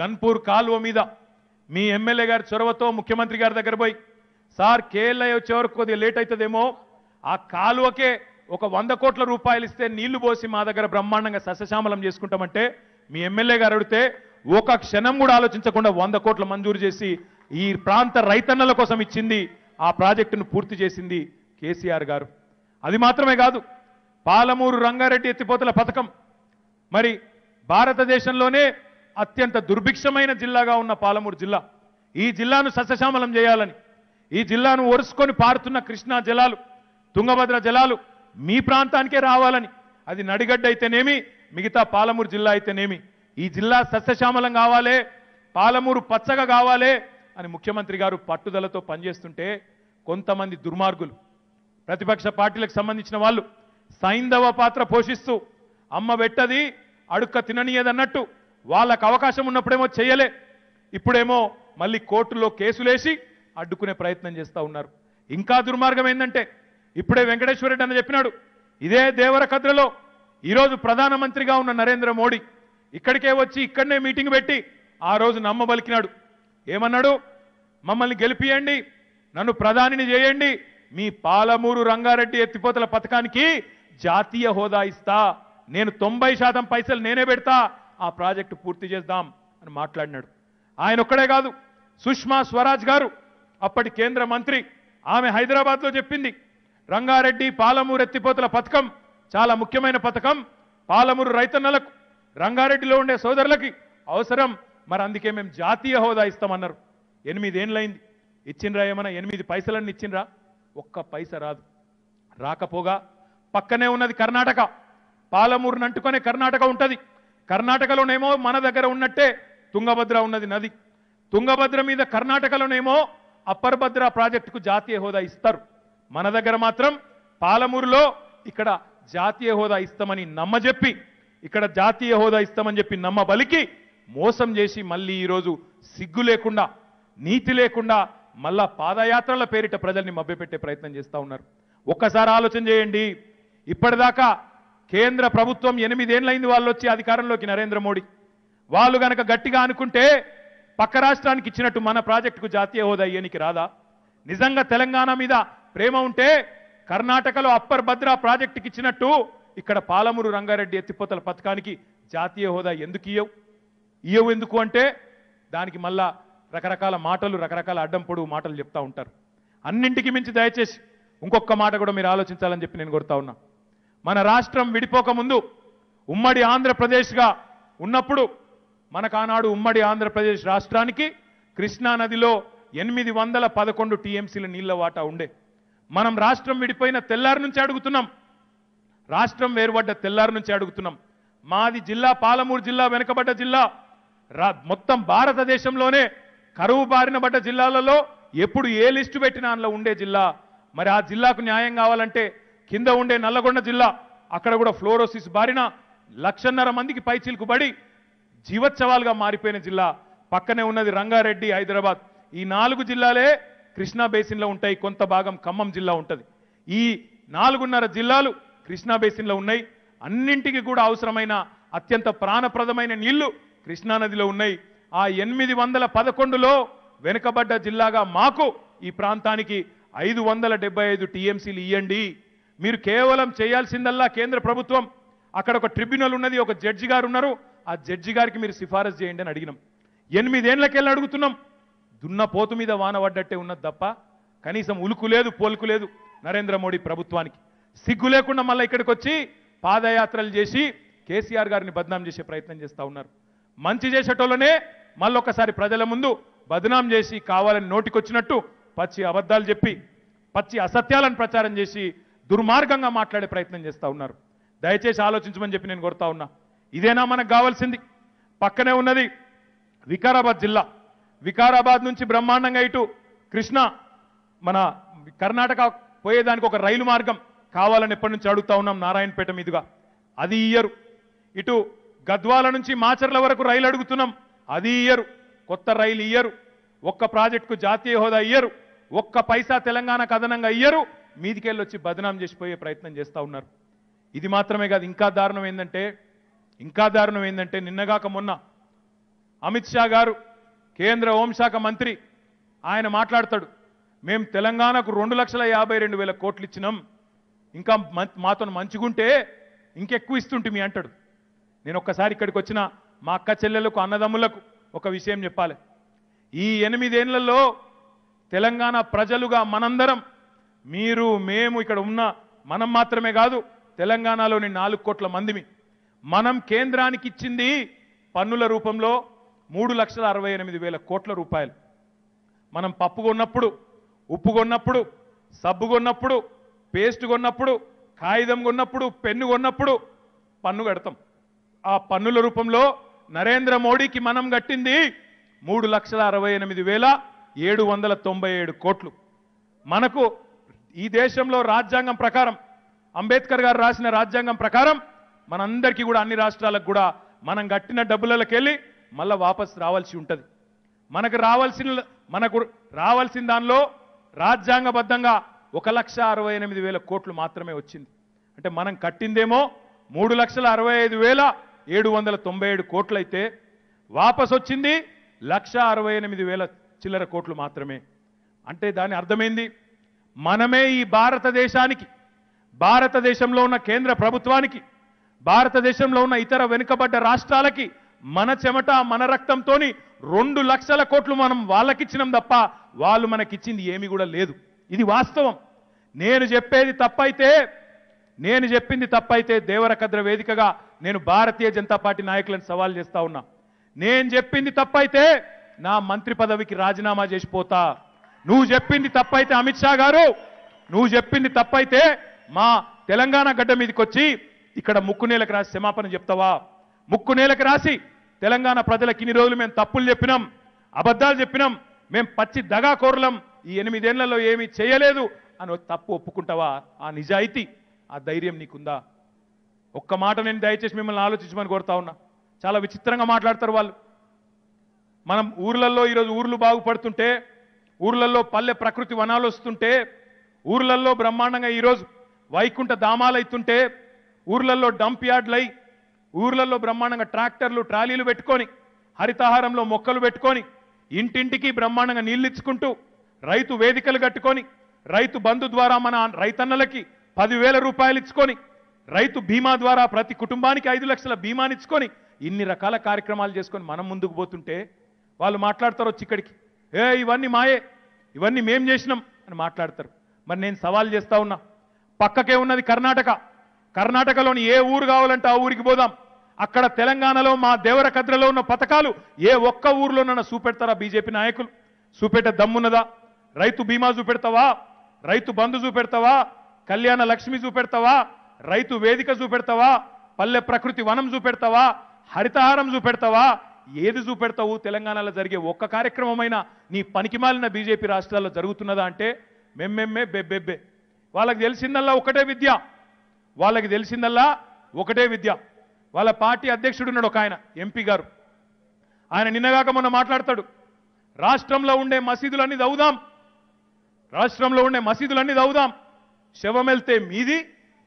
గన్పూర్ కాలువ మీద మీ ఎమ్మెల్యే గారి చొరవతో ముఖ్యమంత్రి గారి దగ్గర పోయి సార్ కేఎల్ఐ వచ్చే వరకు కొద్దిగా లేట్ అవుతుందేమో ఆ కాలువకే ఒక వంద కోట్ల రూపాయలు ఇస్తే నీళ్లు పోసి మా దగ్గర బ్రహ్మాండంగా సస్యశామలం చేసుకుంటామంటే మీ ఎమ్మెల్యే గారు అడిగితే ఒక క్షణం కూడా ఆలోచించకుండా వంద కోట్ల మంజూరు చేసి ఈ ప్రాంత రైతన్నల కోసం ఇచ్చింది ఆ ప్రాజెక్టును పూర్తి చేసింది కేసీఆర్ గారు అది మాత్రమే కాదు పాలమూరు రంగారెడ్డి ఎత్తిపోతల పథకం మరి భారతదేశంలోనే అత్యంత దుర్భిక్షమైన జిల్లాగా ఉన్న పాలమూరు జిల్లా ఈ జిల్లాను సస్యశ్యామలం చేయాలని ఈ జిల్లాను ఒరుసుకొని పారుతున్న కృష్ణా జలాలు తుంగభద్ర జలాలు మీ ప్రాంతానికే రావాలని అది నడిగడ్డ అయితేనేమి మిగతా పాలమూరు జిల్లా అయితేనేమి ఈ జిల్లా సస్యశ్యామలం కావాలి పాలమూరు పచ్చగా కావాలి అని ముఖ్యమంత్రి గారు పట్టుదలతో పనిచేస్తుంటే కొంతమంది దుర్మార్గులు ప్రతిపక్ష పార్టీలకు సంబంధించిన వాళ్ళు సైంధవ పాత్ర పోషిస్తూ అమ్మ పెట్టది అడుక్క తిననీయదన్నట్టు వాళ్ళకు అవకాశం ఉన్నప్పుడేమో చేయలే ఇప్పుడేమో మళ్ళీ కోర్టులో కేసులేసి అడ్డుకునే ప్రయత్నం చేస్తూ ఉన్నారు ఇంకా దుర్మార్గం ఏంటంటే ఇప్పుడే వెంకటేశ్వర రెడ్డి అని చెప్పినాడు ఇదే దేవరకద్రలో ఈరోజు ప్రధానమంత్రిగా ఉన్న నరేంద్ర మోడీ ఇక్కడికే వచ్చి ఇక్కడనే మీటింగ్ పెట్టి ఆ రోజు నమ్మబలికినాడు ఏమన్నాడు మమ్మల్ని గెలిపియండి నన్ను ప్రధానిని చేయండి మీ పాలమూరు రంగారెడ్డి ఎత్తిపోతల పథకానికి జాతీయ హోదా ఇస్తా నేను తొంభై శాతం పైసలు నేనే పెడతా ఆ ప్రాజెక్టు పూర్తి చేద్దాం అని మాట్లాడినాడు ఆయన ఒక్కడే కాదు సుష్మా స్వరాజ్ గారు అప్పటి కేంద్ర మంత్రి ఆమె హైదరాబాద్లో చెప్పింది రంగారెడ్డి పాలమూరు ఎత్తిపోతల పథకం చాలా ముఖ్యమైన పథకం పాలమూరు రైతన్నలకు రంగారెడ్డిలో ఉండే సోదరులకి అవసరం మరి అందుకే మేము జాతీయ హోదా ఇస్తామన్నారు ఎనిమిదేండ్లైంది ఇచ్చిండ్రా ఏమైనా ఎనిమిది పైసలన్నీ ఇచ్చిండ్రా ఒక్క పైస రాదు రాకపోగా పక్కనే ఉన్నది కర్ణాటక పాలమూరునంటుకొనే కర్ణాటక ఉంటుంది కర్ణాటకలోనేమో మన దగ్గర ఉన్నట్టే తుంగభద్ర ఉన్నది నది తుంగభద్ర మీద కర్ణాటకలోనేమో అప్పర్ భద్ర ప్రాజెక్టుకు జాతీయ హోదా ఇస్తారు మన దగ్గర మాత్రం పాలమూరులో ఇక్కడ జాతీయ హోదా ఇస్తామని నమ్మజెప్పి ఇక్కడ జాతీయ హోదా ఇస్తామని చెప్పి నమ్మ బలికి మోసం చేసి మళ్ళీ ఈరోజు సిగ్గు లేకుండా నీతి లేకుండా మళ్ళా పాదయాత్రల పేరిట ప్రజల్ని మభ్యపెట్టే ప్రయత్నం చేస్తూ ఉన్నారు ఒక్కసారి ఆలోచన చేయండి ఇప్పటిదాకా కేంద్ర ప్రభుత్వం ఎనిమిదేండ్లైంది వాళ్ళు వచ్చి అధికారంలోకి నరేంద్ర మోడీ వాళ్ళు గనక గట్టిగా అనుకుంటే పక్క రాష్ట్రానికి ఇచ్చినట్టు మన ప్రాజెక్టుకు జాతీయ హోదా ఇయ్యనికి రాదా నిజంగా తెలంగాణ మీద ప్రేమ ఉంటే కర్ణాటకలో అప్పర్ భద్రా ప్రాజెక్టుకి ఇచ్చినట్టు ఇక్కడ పాలమూరు రంగారెడ్డి ఎత్తిపోతల పథకానికి జాతీయ హోదా ఎందుకు ఇయ్యవు ఇయ్యవు ఎందుకు అంటే దానికి మళ్ళా రకరకాల మాటలు రకరకాల అడ్డం పొడుగు మాటలు చెప్తా ఉంటారు అన్నింటికి మించి దయచేసి ఇంకొక మాట కూడా మీరు ఆలోచించాలని చెప్పి నేను కోరుతా ఉన్నా మన రాష్ట్రం విడిపోకముందు ఉమ్మడి ఆంధ్రప్రదేశ్గా ఉన్నప్పుడు మనకు ఆనాడు ఉమ్మడి ఆంధ్రప్రదేశ్ రాష్ట్రానికి కృష్ణానదిలో ఎనిమిది వందల పదకొండు టీఎంసీల నీళ్ల వాటా ఉండే మనం రాష్ట్రం విడిపోయిన తెల్లారి నుంచి అడుగుతున్నాం రాష్ట్రం వేరుపడ్డ తెల్లారి నుంచి అడుగుతున్నాం మాది జిల్లా పాలమూరు జిల్లా వెనుకబడ్డ జిల్లా మొత్తం భారతదేశంలోనే కరువు బారిన పడ్డ జిల్లాలలో ఎప్పుడు ఏ లిస్టు పెట్టినా అందులో ఉండే జిల్లా మరి ఆ జిల్లాకు న్యాయం కావాలంటే కింద ఉండే నల్లగొండ జిల్లా అక్కడ కూడా ఫ్లోరోసిస్ బారిన లక్షన్నర మందికి పై చిలుకుబడి జీవోత్సవాలుగా మారిపోయిన జిల్లా పక్కనే ఉన్నది రంగారెడ్డి హైదరాబాద్ ఈ నాలుగు జిల్లాలే కృష్ణా బేసిన్లో ఉంటాయి కొంత భాగం ఖమ్మం జిల్లా ఉంటుంది ఈ నాలుగున్నర జిల్లాలు కృష్ణా బేసిన్లో ఉన్నాయి అన్నింటికి కూడా అవసరమైన అత్యంత ప్రాణప్రదమైన నీళ్లు కృష్ణానదిలో ఉన్నాయి ఆ ఎనిమిది వందల పదకొండులో వెనుకబడ్డ జిల్లాగా మాకు ఈ ప్రాంతానికి ఐదు వందల డెబ్బై ఐదు టీఎంసీలు ఇయ్యండి మీరు కేవలం చేయాల్సిందల్లా కేంద్ర ప్రభుత్వం అక్కడ ఒక ట్రిబ్యునల్ ఉన్నది ఒక జడ్జి గారు ఉన్నారు ఆ జడ్జి గారికి మీరు సిఫారసు చేయండి అని అడిగినాం ఎనిమిదేళ్లకెళ్ళి అడుగుతున్నాం దున్న పోతు మీద వాన పడ్డట్టే ఉన్నది తప్ప కనీసం ఉలుకు లేదు పోలుకు లేదు నరేంద్ర మోడీ ప్రభుత్వానికి సిగ్గు లేకుండా మళ్ళీ ఇక్కడికి వచ్చి పాదయాత్రలు చేసి కేసీఆర్ గారిని బద్నాం చేసే ప్రయత్నం చేస్తూ ఉన్నారు మంచి చేసేటోళ్ళనే మళ్ళొకసారి ప్రజల ముందు బదనాం చేసి కావాలని నోటికొచ్చినట్టు పచ్చి అబద్ధాలు చెప్పి పచ్చి అసత్యాలను ప్రచారం చేసి దుర్మార్గంగా మాట్లాడే ప్రయత్నం చేస్తూ ఉన్నారు దయచేసి ఆలోచించమని చెప్పి నేను కొడతా ఉన్నా ఇదేనా మనకు కావాల్సింది పక్కనే ఉన్నది వికారాబాద్ జిల్లా వికారాబాద్ నుంచి బ్రహ్మాండంగా ఇటు కృష్ణ మన కర్ణాటక పోయేదానికి ఒక రైలు మార్గం కావాలని ఎప్పటి నుంచి అడుగుతా ఉన్నాం నారాయణపేట మీదుగా అది ఇయ్యరు ఇటు గద్వాల నుంచి మాచర్ల వరకు రైలు అడుగుతున్నాం అది ఇయ్యరు కొత్త రైలు ఇయ్యరు ఒక్క ప్రాజెక్టుకు జాతీయ హోదా ఇయ్యరు ఒక్క పైసా తెలంగాణకు అదనంగా ఇయ్యరు మీదికెళ్ళి వచ్చి బదనాం చేసిపోయే ప్రయత్నం చేస్తూ ఉన్నారు ఇది మాత్రమే కాదు ఇంకా దారుణం ఏంటంటే ఇంకా దారుణం ఏంటంటే నిన్నగాక మొన్న అమిత్ షా గారు కేంద్ర హోంశాఖ మంత్రి ఆయన మాట్లాడతాడు మేము తెలంగాణకు రెండు లక్షల యాభై రెండు వేల కోట్లు ఇచ్చినాం ఇంకా మాతో మంచిగుంటే ఇంకెక్కువ మీ అంటాడు నేను ఒక్కసారి ఇక్కడికి వచ్చిన మా అక్క చెల్లెలకు అన్నదమ్ములకు ఒక విషయం చెప్పాలి ఈ ఎనిమిదేళ్లలో తెలంగాణ ప్రజలుగా మనందరం మీరు మేము ఇక్కడ ఉన్న మనం మాత్రమే కాదు తెలంగాణలోని నాలుగు కోట్ల మందిమి మనం కేంద్రానికి ఇచ్చింది పన్నుల రూపంలో మూడు లక్షల అరవై ఎనిమిది వేల కోట్ల రూపాయలు మనం పప్పు కొన్నప్పుడు ఉప్పు కొన్నప్పుడు సబ్బు కొన్నప్పుడు పేస్ట్ కొన్నప్పుడు కాగితం కొన్నప్పుడు పెన్ను కొన్నప్పుడు పన్ను కడతాం ఆ పన్నుల రూపంలో నరేంద్ర మోడీకి మనం కట్టింది మూడు లక్షల అరవై ఎనిమిది వేల ఏడు వందల తొంభై ఏడు కోట్లు మనకు ఈ దేశంలో రాజ్యాంగం ప్రకారం అంబేద్కర్ గారు రాసిన రాజ్యాంగం ప్రకారం మనందరికీ కూడా అన్ని రాష్ట్రాలకు కూడా మనం కట్టిన డబ్బులకి వెళ్ళి మళ్ళీ వాపస్ రావాల్సి ఉంటుంది మనకు రావాల్సిన మనకు రావాల్సిన దానిలో రాజ్యాంగబద్ధంగా ఒక లక్ష అరవై ఎనిమిది వేల కోట్లు మాత్రమే వచ్చింది అంటే మనం కట్టిందేమో మూడు లక్షల అరవై ఐదు వేల ఏడు వందల తొంభై ఏడు కోట్లయితే వాపస్ వచ్చింది లక్ష అరవై ఎనిమిది వేల చిల్లర కోట్లు మాత్రమే అంటే దాని అర్థమైంది మనమే ఈ భారతదేశానికి భారతదేశంలో ఉన్న కేంద్ర ప్రభుత్వానికి భారతదేశంలో ఉన్న ఇతర వెనుకబడ్డ రాష్ట్రాలకి మన చెమట మన రక్తంతో రెండు లక్షల కోట్లు మనం వాళ్ళకిచ్చినాం తప్ప వాళ్ళు మనకిచ్చింది ఏమి కూడా లేదు ఇది వాస్తవం నేను చెప్పేది తప్పైతే నేను చెప్పింది తప్పైతే దేవరకద్ర వేదికగా నేను భారతీయ జనతా పార్టీ నాయకులను సవాల్ చేస్తా ఉన్నా నేను చెప్పింది తప్పైతే నా మంత్రి పదవికి రాజీనామా చేసిపోతా నువ్వు చెప్పింది తప్పైతే అమిత్ షా గారు నువ్వు చెప్పింది తప్పైతే మా తెలంగాణ గడ్డ మీదకి వచ్చి ఇక్కడ ముక్కు నేలకు రాసి క్షమాపణ చెప్తావా ముక్కు నేలకు రాసి తెలంగాణ ప్రజలకు ఇన్ని రోజులు మేము తప్పులు చెప్పినాం అబద్ధాలు చెప్పినాం మేము పచ్చి దగా కోరలం ఈ ఎనిమిదేళ్లలో ఏమీ చేయలేదు అని తప్పు ఒప్పుకుంటావా ఆ నిజాయితీ ఆ ధైర్యం నీకుందా ఒక్క మాట నేను దయచేసి మిమ్మల్ని ఆలోచించమని కోరుతా ఉన్నా చాలా విచిత్రంగా మాట్లాడతారు వాళ్ళు మనం ఊర్లలో ఈరోజు ఊర్లు బాగుపడుతుంటే ఊర్లలో పల్లె ప్రకృతి వనాలు వస్తుంటే ఊర్లలో బ్రహ్మాండంగా ఈరోజు వైకుంఠ ధామాలైతుంటే ఊర్లలో డంప్ యార్డ్లై ఊర్లలో బ్రహ్మాండంగా ట్రాక్టర్లు ట్రాలీలు పెట్టుకొని హరితహారంలో మొక్కలు పెట్టుకొని ఇంటింటికి బ్రహ్మాండంగా నీళ్ళిచ్చుకుంటూ రైతు వేదికలు కట్టుకొని రైతు బంధు ద్వారా మన రైతన్నలకి పదివేల రూపాయలు ఇచ్చుకొని రైతు బీమా ద్వారా ప్రతి కుటుంబానికి ఐదు లక్షల బీమానిచ్చుకొని ఇన్ని రకాల కార్యక్రమాలు చేసుకొని మనం ముందుకు పోతుంటే వాళ్ళు మాట్లాడతారు వచ్చి ఇక్కడికి ఏ ఇవన్నీ మాయే ఇవన్నీ మేం చేసినాం అని మాట్లాడతారు మరి నేను సవాల్ చేస్తా ఉన్నా పక్కకే ఉన్నది కర్ణాటక కర్ణాటకలోని ఏ ఊరు కావాలంటే ఆ ఊరికి పోదాం అక్కడ తెలంగాణలో మా దేవరకద్రలో ఉన్న పథకాలు ఏ ఒక్క ఊర్లోనన్నా చూపెడతారా బీజేపీ నాయకులు చూపెట్టే దమ్మున్నదా రైతు బీమా చూపెడతావా రైతు బంధు చూపెడతావా కళ్యాణ లక్ష్మి చూపెడతావా రైతు వేదిక చూపెడతావా పల్లె ప్రకృతి వనం చూపెడతావా హరితహారం చూపెడతావా ఏది చూపెడతావు తెలంగాణలో జరిగే ఒక్క కార్యక్రమమైనా నీ పనికిమాలిన బీజేపీ రాష్ట్రాల్లో జరుగుతున్నదా అంటే మెమ్మెమ్మే బెబ్బెబ్బే వాళ్ళకి తెలిసిందల్లా ఒకటే విద్య వాళ్ళకి తెలిసిందల్లా ఒకటే విద్య వాళ్ళ పార్టీ అధ్యక్షుడున్నాడు ఒక ఆయన ఎంపీ గారు ఆయన నిన్నగాక మొన్న మాట్లాడతాడు రాష్ట్రంలో ఉండే మసీదులన్నీ దవుదాం రాష్ట్రంలో ఉండే మసీదులన్నీ దవుదాం శవం మీది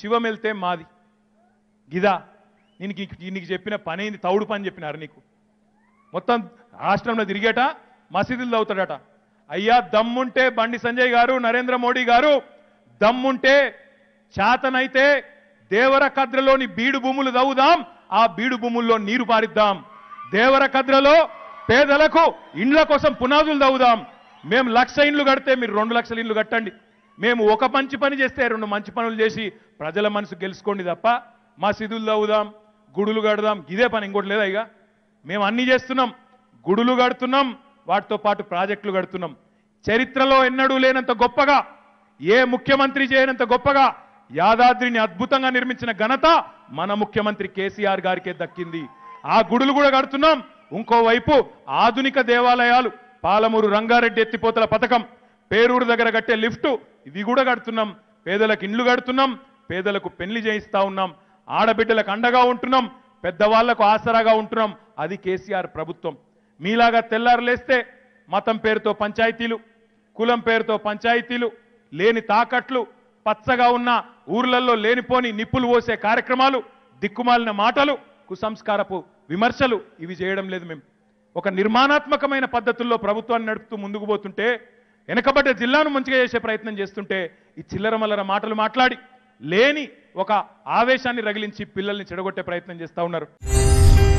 శివమెళ్తే మాది గిదా నీకు నీకు చెప్పిన పనేది తౌడు పని చెప్పినారు నీకు మొత్తం రాష్ట్రంలో తిరిగేట మసీదులు అవుతాడట అయ్యా దమ్ముంటే బండి సంజయ్ గారు నరేంద్ర మోడీ గారు దమ్ముంటే చేతనైతే దేవరకద్రలోని బీడు భూములు తవ్వుదాం ఆ బీడు భూముల్లో నీరు పారిద్దాం దేవరకద్రలో పేదలకు ఇండ్ల కోసం పునాదులు తవ్వుదాం మేము లక్ష ఇండ్లు కడితే మీరు రెండు లక్షల ఇండ్లు కట్టండి మేము ఒక మంచి పని చేస్తే రెండు మంచి పనులు చేసి ప్రజల మనసు గెలుచుకోండి తప్ప మసీదులు తవ్వుదాం గుడులు కడదాం ఇదే పని ఇంకోటి లేదా ఇక మేము అన్నీ చేస్తున్నాం గుడులు కడుతున్నాం వాటితో పాటు ప్రాజెక్టులు కడుతున్నాం చరిత్రలో ఎన్నడూ లేనంత గొప్పగా ఏ ముఖ్యమంత్రి చేయనంత గొప్పగా యాదాద్రిని అద్భుతంగా నిర్మించిన ఘనత మన ముఖ్యమంత్రి కేసీఆర్ గారికే దక్కింది ఆ గుడులు కూడా కడుతున్నాం ఇంకోవైపు ఆధునిక దేవాలయాలు పాలమూరు రంగారెడ్డి ఎత్తిపోతల పథకం పేరూరు దగ్గర కట్టే లిఫ్టు ఇవి కూడా కడుతున్నాం పేదలకు ఇండ్లు కడుతున్నాం పేదలకు పెళ్లి చేయిస్తా ఉన్నాం ఆడబిడ్డలకు అండగా ఉంటున్నాం పెద్దవాళ్లకు ఆసరాగా ఉంటున్నాం అది కేసీఆర్ ప్రభుత్వం మీలాగా తెల్లారులేస్తే మతం పేరుతో పంచాయతీలు కులం పేరుతో పంచాయతీలు లేని తాకట్లు పచ్చగా ఉన్న ఊర్లలో లేనిపోని నిప్పులు పోసే కార్యక్రమాలు దిక్కుమాలిన మాటలు కుసంస్కారపు విమర్శలు ఇవి చేయడం లేదు మేము ఒక నిర్మాణాత్మకమైన పద్ధతుల్లో ప్రభుత్వాన్ని నడుపుతూ ముందుకు పోతుంటే వెనకబడ్డ జిల్లాను మంచిగా చేసే ప్రయత్నం చేస్తుంటే ఈ చిల్లరమల్లర మాటలు మాట్లాడి లేని ఒక ఆవేశాన్ని రగిలించి పిల్లల్ని చెడగొట్టే ప్రయత్నం చేస్తూ ఉన్నారు